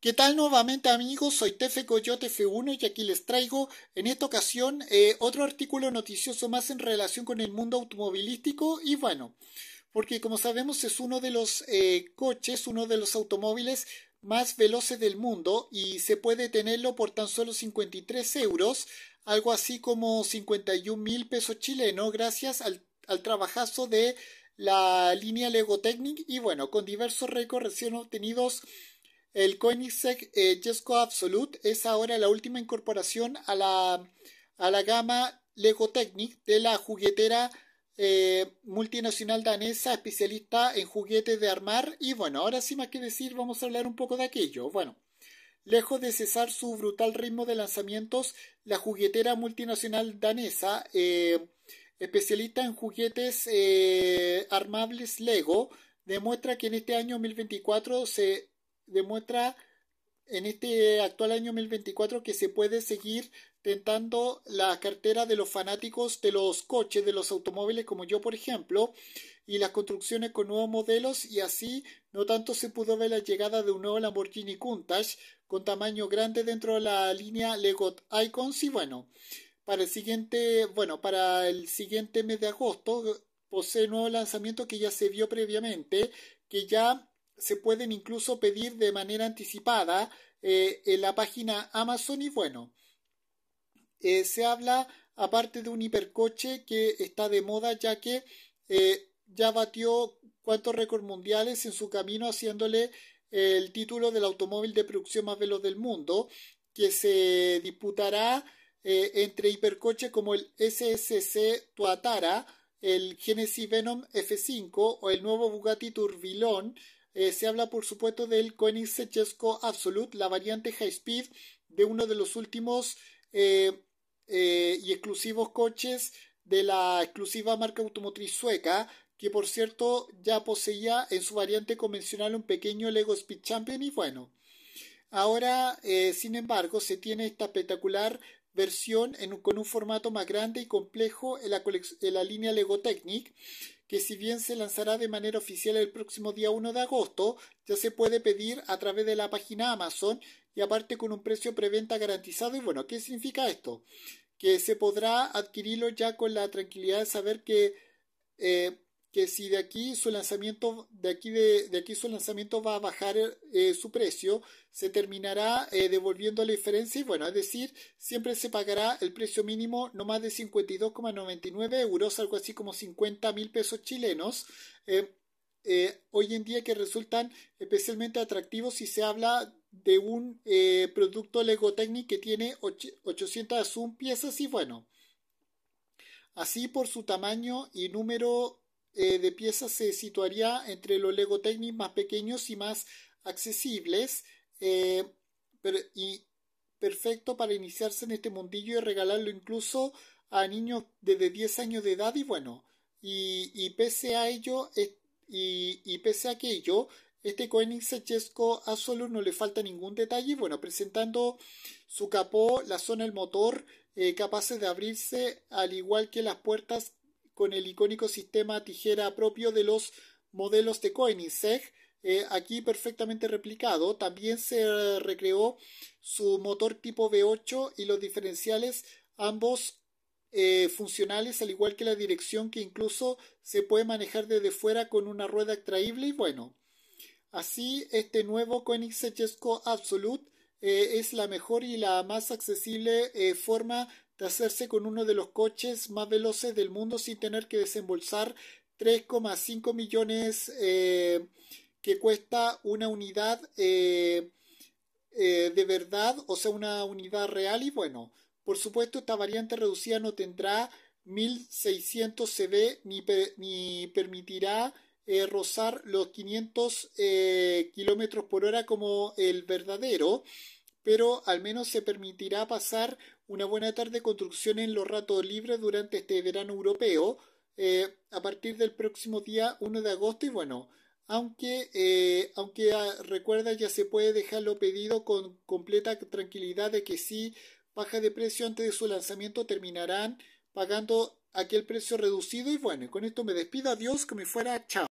¿Qué tal nuevamente amigos? Soy Tefe Coyote F1 y aquí les traigo en esta ocasión eh, otro artículo noticioso más en relación con el mundo automovilístico y bueno, porque como sabemos es uno de los eh, coches, uno de los automóviles más veloces del mundo y se puede tenerlo por tan solo 53 euros, algo así como 51 mil pesos chilenos gracias al, al trabajazo de la línea Lego Technic y bueno, con diversos récords recién obtenidos el Koenigsegg eh, Jesko Absolute es ahora la última incorporación a la, a la gama de la juguetera eh, multinacional danesa especialista en juguetes de armar. Y bueno, ahora sí más que decir, vamos a hablar un poco de aquello. Bueno, lejos de cesar su brutal ritmo de lanzamientos, la juguetera multinacional danesa, eh, especialista en juguetes armables Lego, demuestra que en este año 2024 se demuestra en este actual año 2024 que se puede seguir tentando la cartera de los fanáticos de los coches, de los automóviles como yo por ejemplo, y las construcciones con nuevos modelos y así no tanto se pudo ver la llegada de un nuevo Lamborghini Countach con tamaño grande dentro de la línea Lego Icons y bueno, para el siguiente, bueno, para el siguiente mes de agosto posee nuevo lanzamiento que ya se vio previamente, que ya se pueden incluso pedir de manera anticipada eh, en la página Amazon y bueno, eh, se habla aparte de un hipercoche que está de moda ya que eh, ya batió cuantos récords mundiales en su camino haciéndole el título del automóvil de producción más veloz del mundo que se disputará entre hipercoches como el SSC Tuatara, el Genesis Venom F5 o el nuevo Bugatti Turbilón eh, se habla por supuesto del Koenigsegg Sechesco Absolute, la variante high speed de uno de los últimos eh, eh, y exclusivos coches de la exclusiva marca automotriz sueca, que por cierto ya poseía en su variante convencional un pequeño Lego Speed Champion y bueno. Ahora, sin embargo, se tiene esta espectacular versión con un formato más grande y complejo en en la línea Lego Technic que si bien se lanzará de manera oficial el próximo día 1 de agosto, ya se puede pedir a través de la página Amazon y aparte con un precio preventa garantizado. Y bueno, ¿qué significa esto? Que se podrá adquirirlo ya con la tranquilidad de saber que eh, que si de aquí su lanzamiento de aquí de, aquí su lanzamiento va a bajar eh, su precio se terminará eh, devolviendo la diferencia y bueno es decir siempre se pagará el precio mínimo no más de 52,99 euros algo así como 50 mil pesos chilenos eh, hoy en día que resultan especialmente atractivos si se habla de un producto Lego Technic que tiene 801 piezas y bueno Así por su tamaño y número eh, de piezas se situaría entre los Lego Technic más pequeños y más accesibles. Eh, y perfecto para iniciarse en este mundillo y regalarlo incluso a niños desde 10 años de edad y bueno, y, pese a ello, y, pese a aquello, este Koenig Sechesco a solo no le falta ningún detalle, bueno, presentando su capó, la zona del motor, eh, capaces de abrirse, al igual que las puertas con el icónico sistema tijera propio de los modelos de Koenigsegg, eh, aquí perfectamente replicado. También se recreó su motor tipo V8 y los diferenciales ambos eh, funcionales al igual que la dirección que incluso se puede manejar desde fuera con una rueda extraíble y bueno. Así este nuevo Koenigsegg Absolute eh, es la mejor y la más accesible forma de hacerse con uno de los coches más veloces del mundo sin tener que desembolsar 3,5 millones eh, que cuesta una unidad eh, eh, de verdad, o sea, una unidad real y bueno, por supuesto esta variante reducida no tendrá 1600 CV ni, permitirá rozar los 500 kilómetros por hora como el verdadero pero al menos se permitirá pasar una buena tarde de construcción en los ratos libres durante este verano europeo eh, a partir del próximo día 1 de agosto y bueno, aunque, eh, aunque ah, recuerda ya se puede dejarlo pedido con completa tranquilidad de que si baja de precio antes de su lanzamiento terminarán pagando aquel precio reducido y bueno, con esto me despido, adiós, que me fuera, chao.